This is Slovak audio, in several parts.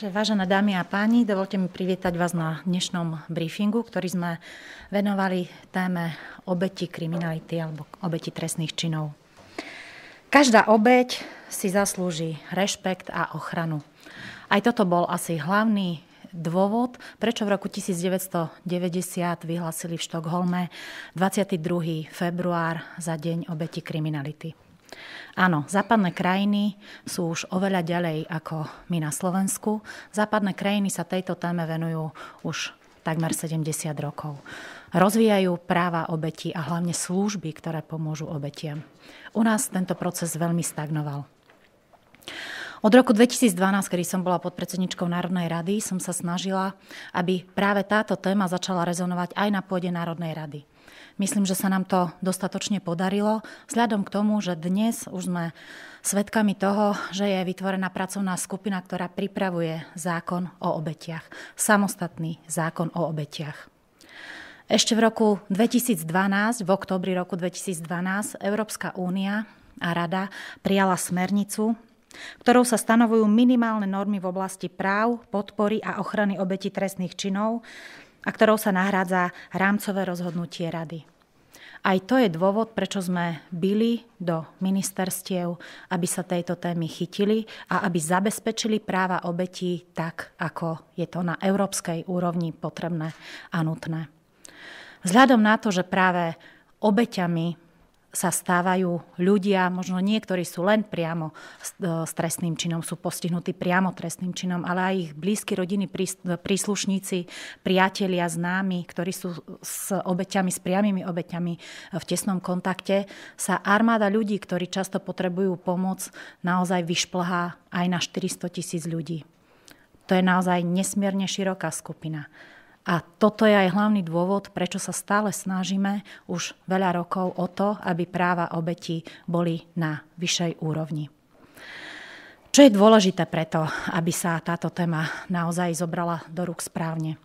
Takže vážené dámy a páni, dovolte mi privítať vás na dnešnom briefingu, ktorý sme venovali téme obeti kriminality alebo obeti trestných činov. Každá obeť si zaslúži rešpekt a ochranu. Aj toto bol asi hlavný dôvod, prečo v roku 1990 vyhlasili v Štokholme 22. február za deň obeti kriminality. Áno, západné krajiny sú už oveľa ďalej ako my na Slovensku. Západné krajiny sa tejto téme venujú už takmer 70 rokov. Rozvíjajú práva obetí a hlavne služby, ktoré pomôžu obetiam. U nás tento proces veľmi stagnoval. Od roku 2012, kedy som bola podpredsedničkou Národnej rady, som sa snažila, aby práve táto téma začala rezonovať aj na pôde Národnej rady. Myslím, že sa nám to dostatočne podarilo, vzhľadom k tomu, že dnes už sme svedkami toho, že je vytvorená pracovná skupina, ktorá pripravuje zákon o obetiach. Samostatný zákon o obetiach. Ešte v roku 2012, v oktobri roku 2012, Európska únia a Rada prijala smernicu, ktorou sa stanovujú minimálne normy v oblasti práv, podpory a ochrany obeti trestných činov a ktorou sa nahrádza rámcové rozhodnutie Rady. Aj to je dôvod, prečo sme byli do ministerstiev, aby sa tejto témy chytili a aby zabezpečili práva obetí tak, ako je to na európskej úrovni potrebné a nutné. Vzhľadom na to, že práve obeťami sa stávajú ľudia, možno niektorí sú len priamo e, s trestným činom, sú postihnutí priamo trestným činom, ale aj ich blízky rodiny, príslušníci, priatelia, známi, ktorí sú s obeťami, s priamými obeťami e, v tesnom kontakte, sa armáda ľudí, ktorí často potrebujú pomoc, naozaj vyšplhá aj na 400 tisíc ľudí. To je naozaj nesmierne široká skupina. A toto je aj hlavný dôvod, prečo sa stále snažíme už veľa rokov o to, aby práva obeti boli na vyššej úrovni. Čo je dôležité preto, aby sa táto téma naozaj zobrala do rúk správne?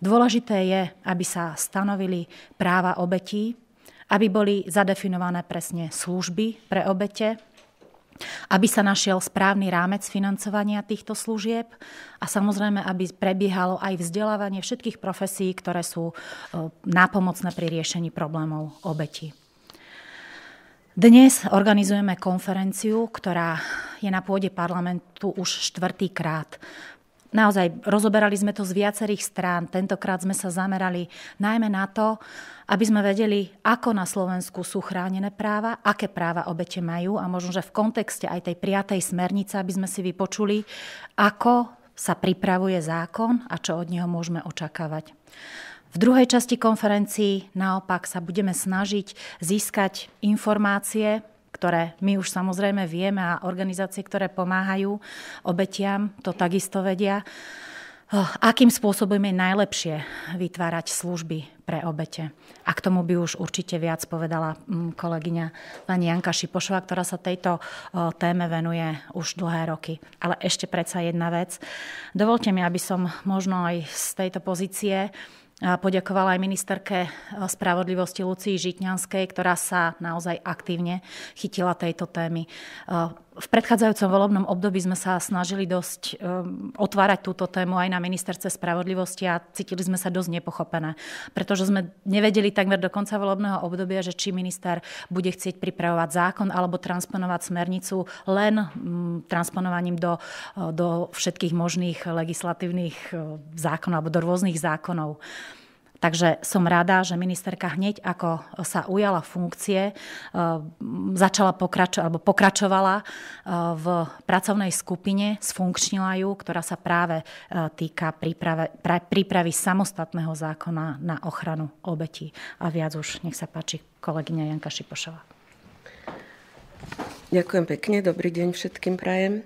Dôležité je, aby sa stanovili práva obetí, aby boli zadefinované presne služby pre obete, aby sa našiel správny rámec financovania týchto služieb a samozrejme, aby prebiehalo aj vzdelávanie všetkých profesí, ktoré sú e, nápomocné pri riešení problémov obeti. Dnes organizujeme konferenciu, ktorá je na pôde parlamentu už štvrtýkrát. Naozaj rozoberali sme to z viacerých strán. Tentokrát sme sa zamerali najmä na to, aby sme vedeli, ako na Slovensku sú chránené práva, aké práva obete majú a možno, že v kontexte aj tej priatej smernice, aby sme si vypočuli, ako sa pripravuje zákon a čo od neho môžeme očakávať. V druhej časti konferencii naopak sa budeme snažiť získať informácie ktoré my už samozrejme vieme a organizácie, ktoré pomáhajú obetiam, to takisto vedia, oh, akým spôsobom je najlepšie vytvárať služby pre obete. A k tomu by už určite viac povedala mm, kolegyňa pani Janka Šipošová, ktorá sa tejto oh, téme venuje už dlhé roky. Ale ešte predsa jedna vec. Dovolte mi, aby som možno aj z tejto pozície poďakovala aj ministerke eh, spravodlivosti Lucii Žitňanskej, ktorá sa naozaj aktívne chytila tejto témy. Eh, v predchádzajúcom volebnom období sme sa snažili dosť ehm, otvárať túto tému aj na ministerstve spravodlivosti a cítili sme sa dosť nepochopené, pretože sme nevedeli takmer do konca volebného obdobia, že či minister bude chcieť pripravovať zákon alebo transponovať smernicu len mm, transponovaním do, do všetkých možných legislatívnych ehm, zákonov alebo do rôznych zákonov. Takže som rada, že ministerka hneď ako sa ujala funkcie, e, začala pokračo- alebo pokračovala e, v pracovnej skupine, sfunkčnila ju, ktorá sa práve e, týka príprave, pra, prípravy samostatného zákona na ochranu obetí. A viac už nech sa páči kolegyňa Janka Šipošová. Ďakujem pekne, dobrý deň všetkým prajem.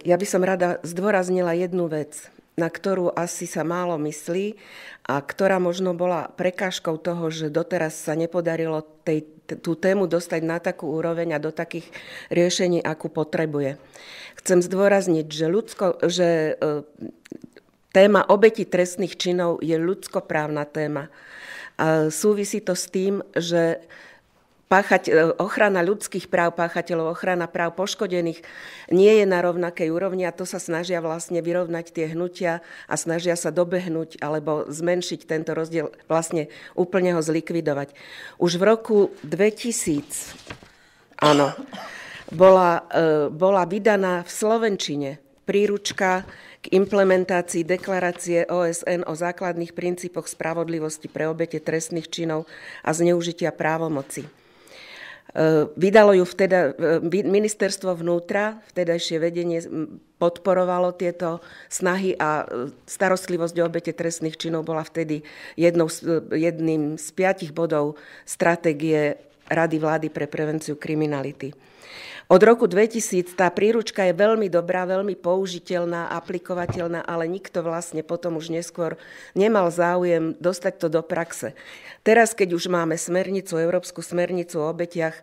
Ja by som rada zdôraznila jednu vec na ktorú asi sa málo myslí a ktorá možno bola prekážkou toho, že doteraz sa nepodarilo tej, tú tému dostať na takú úroveň a do takých riešení, akú potrebuje. Chcem zdôrazniť, že, ľudsko, že e, téma obeti trestných činov je ľudskoprávna téma. A súvisí to s tým, že páchať, e, ochrana ľudských práv páchateľov, ochrana práv poškodených nie je na rovnakej úrovni a to sa snažia vlastne vyrovnať tie hnutia a snažia sa dobehnúť alebo zmenšiť tento rozdiel, vlastne úplne ho zlikvidovať. Už v roku 2000, áno, bola, e, bola vydaná v Slovenčine príručka k implementácii deklarácie OSN o základných princípoch spravodlivosti pre obete trestných činov a zneužitia právomoci. Eh, vydalo ju vteda, eh, ministerstvo vnútra, vtedajšie vedenie podporovalo tieto snahy a eh, starostlivosť o obete trestných činov bola vtedy jednou, jedným z piatich bodov stratégie Rady vlády pre prevenciu kriminality. Od roku 2000 tá príručka je veľmi dobrá, veľmi použiteľná, aplikovateľná, ale nikto vlastne potom už neskôr nemal záujem dostať to do praxe. Teraz, keď už máme smernicu, Európsku smernicu o obetiach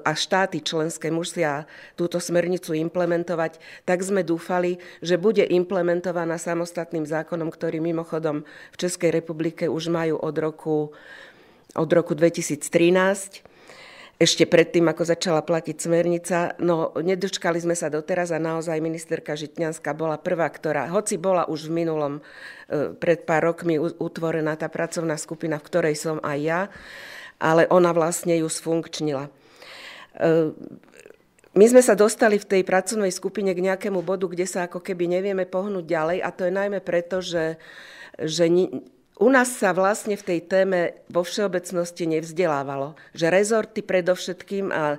a štáty členské musia túto smernicu implementovať, tak sme dúfali, že bude implementovaná samostatným zákonom, ktorý mimochodom v Českej republike už majú od roku od roku 2013 ešte predtým, ako začala platiť smernica. No, nedočkali sme sa doteraz a naozaj ministerka Žitňanská bola prvá, ktorá, hoci bola už v minulom, e, pred pár rokmi utvorená tá pracovná skupina, v ktorej som aj ja, ale ona vlastne ju sfunkčnila. E, my sme sa dostali v tej pracovnej skupine k nejakému bodu, kde sa ako keby nevieme pohnúť ďalej a to je najmä preto, že že u nás sa vlastne v tej téme vo všeobecnosti nevzdelávalo, že rezorty predovšetkým a e,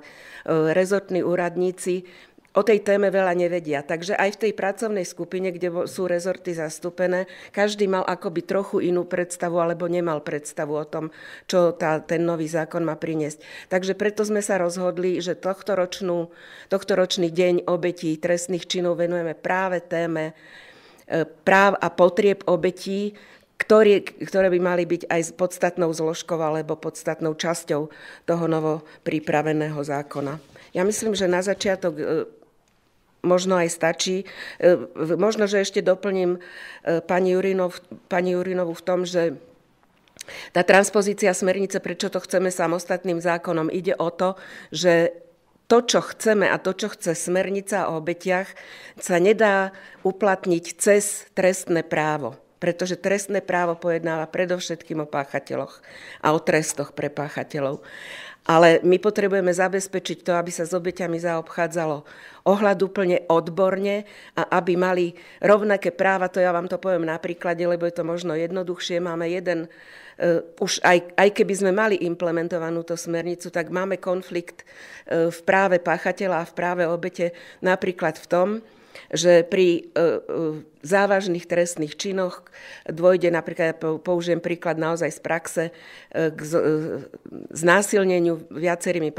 rezortní úradníci o tej téme veľa nevedia. Takže aj v tej pracovnej skupine, kde sú rezorty zastúpené, každý mal akoby trochu inú predstavu alebo nemal predstavu o tom, čo tá, ten nový zákon má priniesť. Takže preto sme sa rozhodli, že tohto ročný deň obetí trestných činov venujeme práve téme e, práv a potrieb obetí ktoré, ktoré by mali byť aj podstatnou zložkou alebo podstatnou časťou toho novo pripraveného zákona. Ja myslím, že na začiatok e, možno aj stačí. E, možno, že ešte doplním e, pani, Jurinov, pani Jurinovu v tom, že tá transpozícia smernice, prečo to chceme samostatným zákonom, ide o to, že to, čo chceme a to, čo chce smernica o obetiach, sa nedá uplatniť cez trestné právo pretože trestné právo pojednáva predovšetkým o páchateľoch a o trestoch pre páchateľov. Ale my potrebujeme zabezpečiť to, aby sa s obeťami zaobchádzalo ohľadúplne odborne a aby mali rovnaké práva, to ja vám to poviem na príklade, lebo je to možno jednoduchšie. Máme jeden, uh, už aj, aj keby sme mali implementovanú tú smernicu, tak máme konflikt uh, v práve páchateľa a v práve obete napríklad v tom, že pri e, e, závažných trestných činoch dôjde napríklad, ja použijem príklad naozaj z praxe, e, k znásilneniu viacerými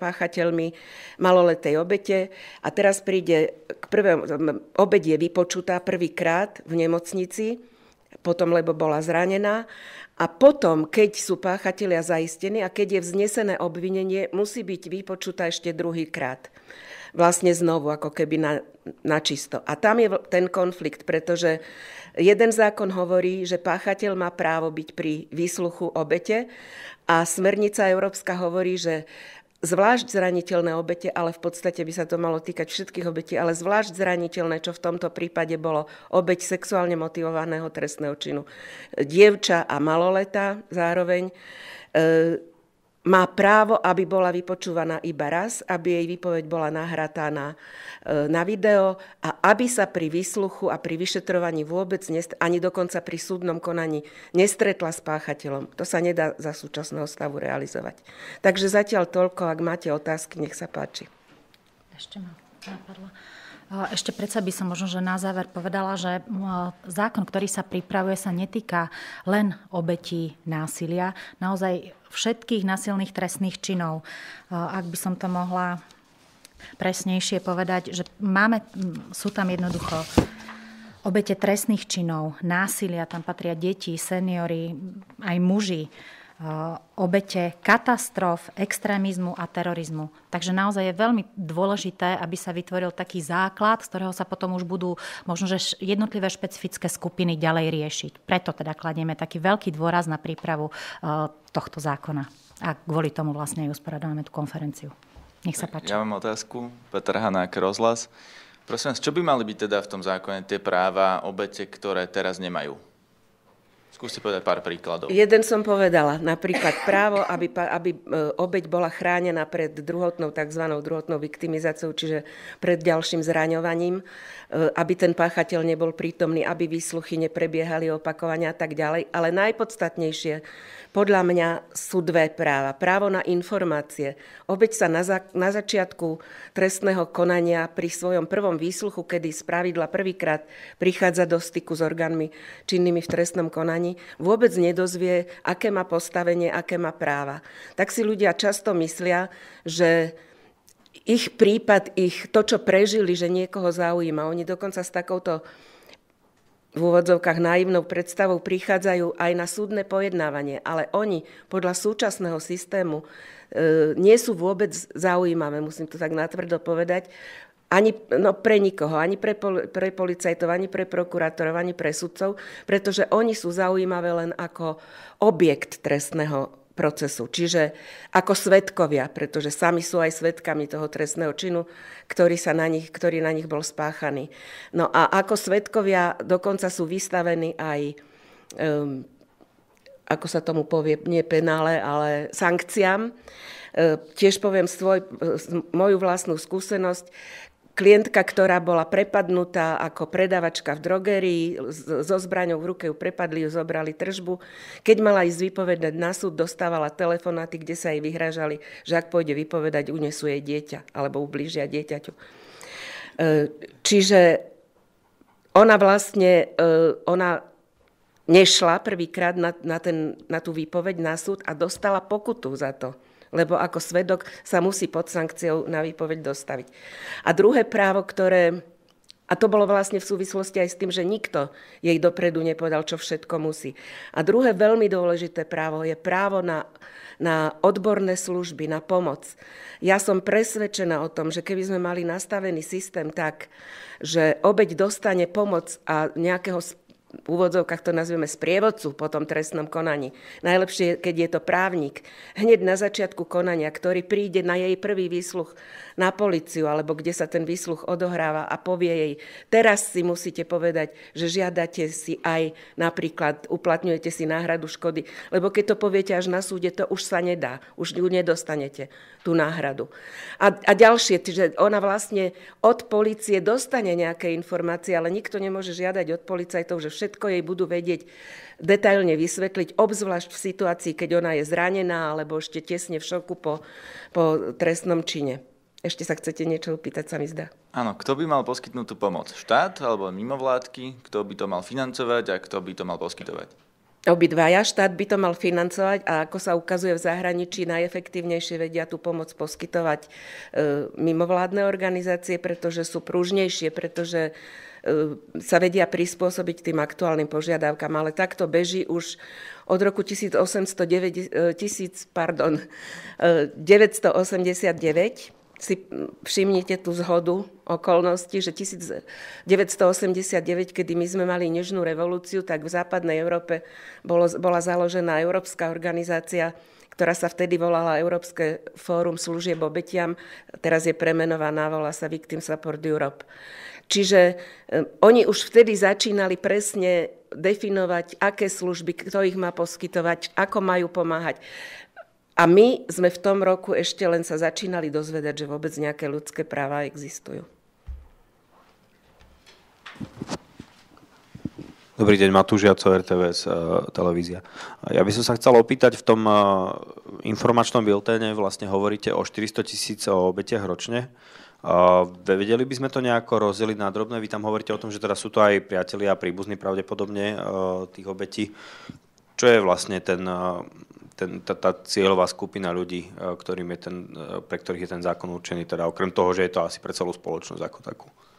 páchateľmi maloletej obete. A teraz príde k prvému, obed je vypočutá prvýkrát v nemocnici, potom lebo bola zranená a potom, keď sú páchatelia zaistení a keď je vznesené obvinenie, musí byť vypočutá ešte druhýkrát vlastne znovu ako keby na, na čisto. A tam je ten konflikt, pretože jeden zákon hovorí, že páchateľ má právo byť pri výsluchu obete a smernica európska hovorí, že zvlášť zraniteľné obete, ale v podstate by sa to malo týkať všetkých obetí, ale zvlášť zraniteľné, čo v tomto prípade bolo obeť sexuálne motivovaného trestného činu. Dievča a maloleta zároveň e, má právo, aby bola vypočúvaná iba raz, aby jej výpoveď bola nahratá na, e, na video a aby sa pri výsluchu a pri vyšetrovaní vôbec, nest, ani dokonca pri súdnom konaní, nestretla s páchateľom. To sa nedá za súčasného stavu realizovať. Takže zatiaľ toľko, ak máte otázky, nech sa páči. Ešte ma napadla. Ešte predsa by som možno, že na záver povedala, že zákon, ktorý sa pripravuje, sa netýka len obetí násilia, naozaj všetkých násilných trestných činov. Ak by som to mohla presnejšie povedať, že máme, sú tam jednoducho obete trestných činov, násilia, tam patria deti, seniory, aj muži, Eh, obete katastrof, extrémizmu a terorizmu. Takže naozaj je veľmi dôležité, aby sa vytvoril taký základ, z ktorého sa potom už budú možno že jednotlivé špecifické skupiny ďalej riešiť. Preto teda kladieme taký veľký dôraz na prípravu eh, tohto zákona. A kvôli tomu vlastne aj usporiadávame tú konferenciu. Nech sa páči. Ja mám otázku. Petr Hanák, rozhlas. Prosím vás, čo by mali byť teda v tom zákone tie práva obete, ktoré teraz nemajú? Skúste povedať pár príkladov. Jeden som povedala, napríklad právo, aby, aby e, obeď bola chránená pred druhotnou, tzv. druhotnou viktimizáciou, čiže pred ďalším zraňovaním, e, aby ten páchateľ nebol prítomný, aby výsluchy neprebiehali opakovania a tak ďalej. Ale najpodstatnejšie podľa mňa sú dve práva. Právo na informácie. Obeď sa na, za, na začiatku trestného konania pri svojom prvom výsluchu, kedy z prvýkrát prichádza do styku s orgánmi činnými v trestnom konaní, ani vôbec nedozvie, aké má postavenie, aké má práva. Tak si ľudia často myslia, že ich prípad, ich to, čo prežili, že niekoho zaujíma. Oni dokonca s takouto v úvodzovkách naivnou predstavou prichádzajú aj na súdne pojednávanie, ale oni podľa súčasného systému e, nie sú vôbec zaujímavé, musím to tak natvrdo povedať, ani no, pre nikoho, ani pre, pol, pre policajtov, ani pre prokurátorov, ani pre sudcov, pretože oni sú zaujímavé len ako objekt trestného procesu, čiže ako svetkovia, pretože sami sú aj svetkami toho trestného činu, ktorý, sa na nich, ktorý na nich bol spáchaný. No a ako svetkovia dokonca sú vystavení aj um, ako sa tomu povie, nie penále, ale sankciám. Ehm, tiež poviem svoj, moju vlastnú skúsenosť, klientka, ktorá bola prepadnutá ako predavačka v drogerii, so zbraňou v ruke ju prepadli, ju zobrali tržbu. Keď mala ísť vypovedať na súd, dostávala telefonáty, kde sa jej vyhražali, že ak pôjde vypovedať, unesú jej dieťa alebo ublížia dieťaťu. E, čiže ona vlastne, e, ona nešla prvýkrát na, na, na tú výpoveď na súd a dostala pokutu za to lebo ako svedok sa musí pod sankciou na výpoveď dostaviť. A druhé právo, ktoré a to bolo vlastne v súvislosti aj s tým, že nikto jej dopredu nepovedal, čo všetko musí. A druhé veľmi dôležité právo je právo na, na odborné služby, na pomoc. Ja som presvedčená o tom, že keby sme mali nastavený systém tak, že obeď dostane pomoc a nejakého úvodzovkách to nazveme sprievodcu po tom trestnom konaní. Najlepšie, keď je to právnik, hneď na začiatku konania, ktorý príde na jej prvý výsluch na policiu, alebo kde sa ten výsluch odohráva a povie jej, teraz si musíte povedať, že žiadate si aj napríklad, uplatňujete si náhradu škody, lebo keď to poviete až na súde, to už sa nedá, už ju nedostanete, tú náhradu. A, a ďalšie, že ona vlastne od policie dostane nejaké informácie, ale nikto nemôže žiadať od policajtov, že všetko jej budú vedieť detailne vysvetliť, obzvlášť v situácii, keď ona je zranená alebo ešte tesne v šoku po, po trestnom čine. Ešte sa chcete niečo upýtať, sa mi zdá. Áno, kto by mal poskytnúť tú pomoc? Štát alebo mimovládky? Kto by to mal financovať a kto by to mal poskytovať? Obidvaja. Štát by to mal financovať a ako sa ukazuje v zahraničí, najefektívnejšie vedia tú pomoc poskytovať e, mimovládne organizácie, pretože sú pružnejšie, pretože E, sa vedia prispôsobiť tým aktuálnym požiadavkám, ale takto beží už od roku 1989 e, e, si všimnite tú zhodu okolností, že 1989, kedy my sme mali Nežnú revolúciu, tak v západnej Európe bolo, bola založená Európska organizácia, ktorá sa vtedy volala Európske fórum služieb obetiam, teraz je premenovaná, volá sa Victim Support Europe. Čiže e, oni už vtedy začínali presne definovať, aké služby, kto ich má poskytovať, ako majú pomáhať. A my sme v tom roku ešte len sa začínali dozvedať, že vôbec nejaké ľudské práva existujú. Dobrý deň, Matúš Jaco, RTVS, e, televízia. Ja by som sa chcel opýtať, v tom e, informačnom biltene vlastne hovoríte o 400 tisíc obetiach ročne. Uh, vedeli by sme to nejako rozdeliť na drobné? Vy tam hovoríte o tom, že teda sú to aj priatelia a príbuzní pravdepodobne uh, tých obetí. Čo je vlastne ten, uh, ten, tá, tá cieľová skupina ľudí, uh, ktorým je ten, uh, pre ktorých je ten zákon určený? Teda okrem toho, že je to asi pre celú spoločnosť ako takú. Uh,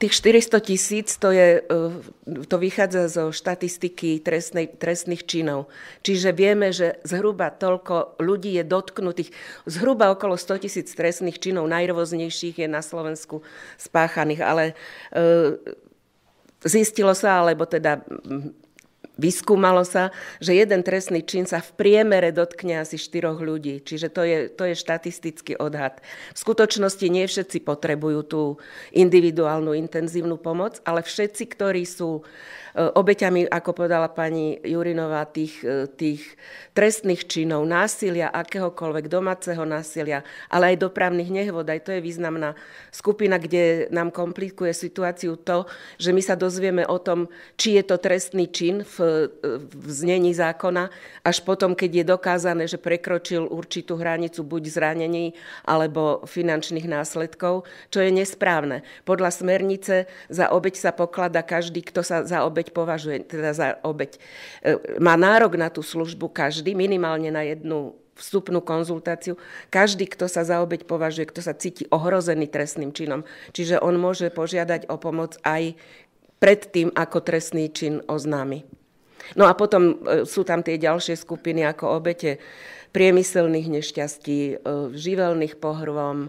Tých 400 tisíc to, je, e, to vychádza zo štatistiky trestnej, trestných činov. Čiže vieme, že zhruba toľko ľudí je dotknutých. Zhruba okolo 100 tisíc trestných činov najrôznejších je na Slovensku spáchaných. Ale e, zistilo sa, alebo teda Vyskúmalo sa, že jeden trestný čin sa v priemere dotkne asi štyroch ľudí, čiže to je, to je štatistický odhad. V skutočnosti nie všetci potrebujú tú individuálnu intenzívnu pomoc, ale všetci, ktorí sú e, obeťami, ako povedala pani Jurinová, tých, e, tých trestných činov, násilia, akéhokoľvek domáceho násilia, ale aj dopravných nehôd, aj to je významná skupina, kde nám komplikuje situáciu to, že my sa dozvieme o tom, či je to trestný čin v v znení zákona, až potom, keď je dokázané, že prekročil určitú hranicu buď zranení alebo finančných následkov, čo je nesprávne. Podľa smernice za obeď sa poklada každý, kto sa za obeď považuje, teda za obeď. E, má nárok na tú službu každý, minimálne na jednu vstupnú konzultáciu. Každý, kto sa za obeď považuje, kto sa cíti ohrozený trestným činom. Čiže on môže požiadať o pomoc aj pred tým, ako trestný čin oznámi. No a potom e, sú tam tie ďalšie skupiny ako obete priemyselných nešťastí, e, živelných pohrvom. E,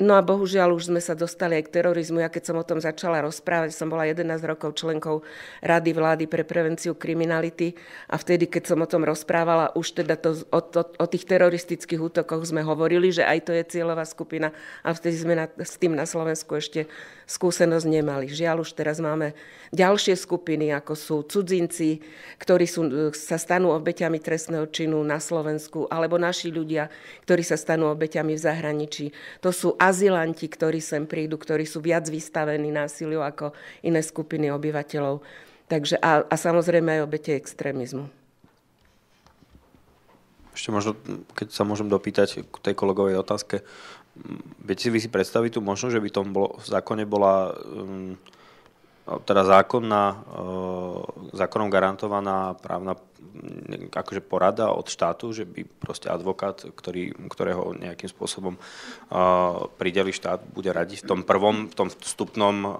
no a bohužiaľ už sme sa dostali aj k terorizmu. Ja keď som o tom začala rozprávať, som bola 11 rokov členkou Rady vlády pre prevenciu kriminality a vtedy, keď som o tom rozprávala, už teda to, o, to, o tých teroristických útokoch sme hovorili, že aj to je cieľová skupina a vtedy sme na, s tým na Slovensku ešte skúsenosť nemali. Žiaľ, už teraz máme ďalšie skupiny, ako sú cudzinci, ktorí sú, sa stanú obeťami trestného činu na Slovensku, alebo naši ľudia, ktorí sa stanú obeťami v zahraničí. To sú azilanti, ktorí sem prídu, ktorí sú viac vystavení násiliu ako iné skupiny obyvateľov. Takže, a, a samozrejme aj obete extrémizmu. Ešte možno, keď sa môžem dopýtať k tej kolegovej otázke, Mm, Viete si vy si predstaviť tú možnosť, že by tom bolo, v zákone bola um, teda zákonná, uh, zákonom garantovaná právna mm, akože porada od štátu, že by proste advokát, ktorý, ktorého nejakým spôsobom uh, prideli štát, bude radiť v tom prvom, v tom vstupnom, uh,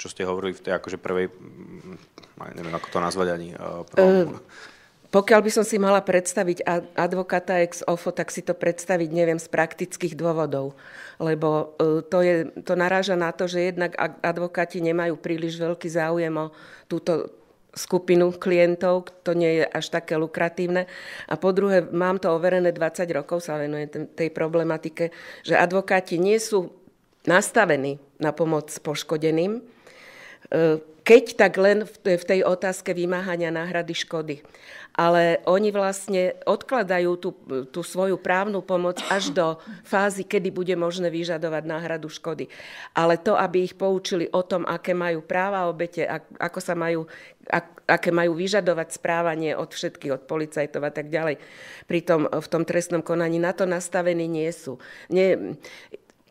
čo ste hovorili v tej akože prvej, neviem ako to nazvať ani. Uh, prvom, uh, pokiaľ by som si mala predstaviť advokáta ex ofo, tak si to predstaviť neviem z praktických dôvodov, lebo e, to, je, to naráža na to, že jednak advokáti nemajú príliš veľký záujem o túto skupinu klientov, to nie je až také lukratívne. A po druhé, mám to overené 20 rokov, sa venujem tej problematike, že advokáti nie sú nastavení na pomoc poškodeným, e, keď tak len v tej otázke vymáhania náhrady škody ale oni vlastne odkladajú tú, tú svoju právnu pomoc až do fázy, kedy bude možné vyžadovať náhradu škody. Ale to, aby ich poučili o tom, aké majú práva obete, ako sa majú, aké majú vyžadovať správanie od všetkých, od policajtov a tak ďalej, pritom v tom trestnom konaní na to nastavení nie sú. Nie,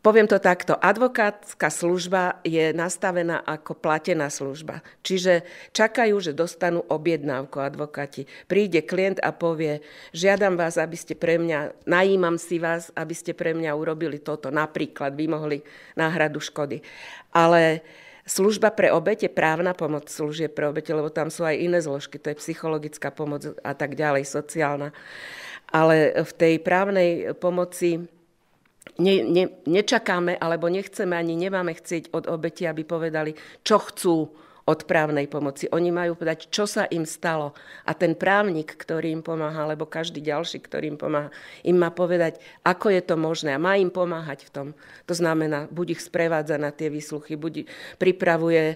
Poviem to takto, advokátska služba je nastavená ako platená služba. Čiže čakajú, že dostanú objednávku advokáti. Príde klient a povie, žiadam vás, aby ste pre mňa, najímam si vás, aby ste pre mňa urobili toto, napríklad mohli náhradu škody. Ale služba pre obete, právna pomoc služie pre obete, lebo tam sú aj iné zložky, to je psychologická pomoc a tak ďalej, sociálna. Ale v tej právnej pomoci ne, ne, nečakáme alebo nechceme ani nemáme chcieť od obeti, aby povedali, čo chcú od právnej pomoci. Oni majú povedať, čo sa im stalo. A ten právnik, ktorý im pomáha, alebo každý ďalší, ktorý im pomáha, im má povedať, ako je to možné a má im pomáhať v tom. To znamená, buď ich sprevádza na tie výsluchy, buď pripravuje e,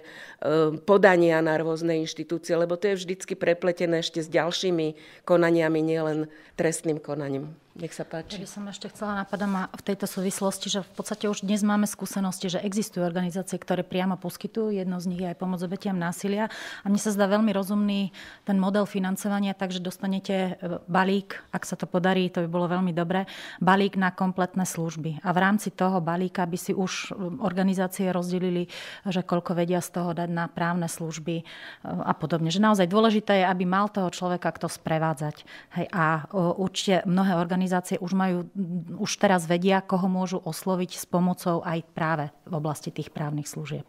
podania na rôzne inštitúcie, lebo to je vždycky prepletené ešte s ďalšími konaniami, nielen trestným konaním. Nech sa páči. Ja som ešte chcela napadať ma v tejto súvislosti, že v podstate už dnes máme skúsenosti, že existujú organizácie, ktoré priamo poskytujú. Jedno z nich je aj pomoc obetiam násilia. A mne sa zdá veľmi rozumný ten model financovania, takže dostanete e, balík, ak sa to podarí, to by bolo veľmi dobré, balík na kompletné služby. A v rámci toho balíka by si už e, organizácie rozdelili, že koľko vedia z toho dať na právne služby e, a podobne. Že naozaj dôležité je, aby mal toho človeka kto sprevádzať. Hej, a určite mnohé organizácie organizácie už, majú, už teraz vedia, koho môžu osloviť s pomocou aj práve v oblasti tých právnych služieb.